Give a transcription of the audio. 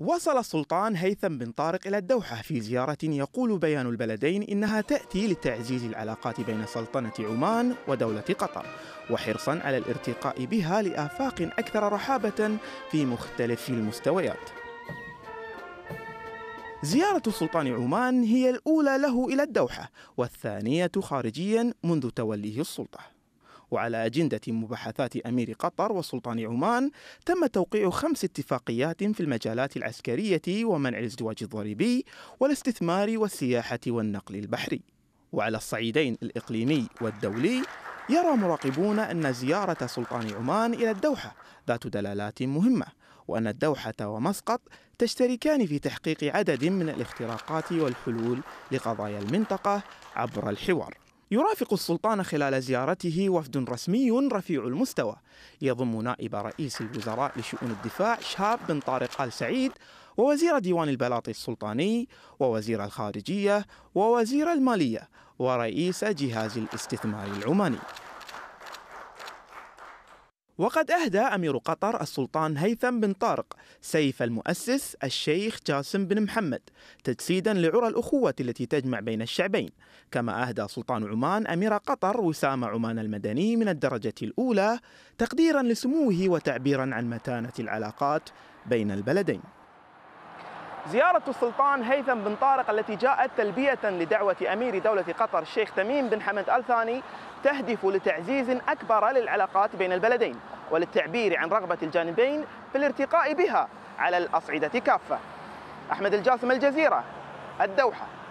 وصل السلطان هيثم بن طارق إلى الدوحة في زيارة يقول بيان البلدين إنها تأتي لتعزيز العلاقات بين سلطنة عمان ودولة قطر وحرصا على الارتقاء بها لآفاق أكثر رحابة في مختلف المستويات زيارة سلطان عمان هي الأولى له إلى الدوحة والثانية خارجيا منذ توليه السلطة وعلى أجندة مباحثات أمير قطر وسلطان عمان تم توقيع خمس اتفاقيات في المجالات العسكرية ومنع الازدواج الضريبي والاستثمار والسياحة والنقل البحري وعلى الصعيدين الإقليمي والدولي يرى مراقبون أن زيارة سلطان عمان إلى الدوحة ذات دلالات مهمة وأن الدوحة ومسقط تشتركان في تحقيق عدد من الاختراقات والحلول لقضايا المنطقة عبر الحوار يرافق السلطان خلال زيارته وفد رسمي رفيع المستوى يضم نائب رئيس الوزراء لشؤون الدفاع شهاب بن طارق آل سعيد ووزير ديوان البلاط السلطاني ووزير الخارجية ووزير المالية ورئيس جهاز الاستثمار العماني وقد أهدى أمير قطر السلطان هيثم بن طارق سيف المؤسس الشيخ جاسم بن محمد تجسيدا لعرى الأخوة التي تجمع بين الشعبين كما أهدى سلطان عمان أمير قطر وسام عمان المدني من الدرجة الأولى تقديرا لسموه وتعبيرا عن متانة العلاقات بين البلدين زيارة السلطان هيثم بن طارق التي جاءت تلبية لدعوة أمير دولة قطر الشيخ تميم بن حمد آل ثاني تهدف لتعزيز أكبر للعلاقات بين البلدين وللتعبير عن رغبة الجانبين في الارتقاء بها على الأصعدة كافة أحمد الجاسم الجزيرة الدوحة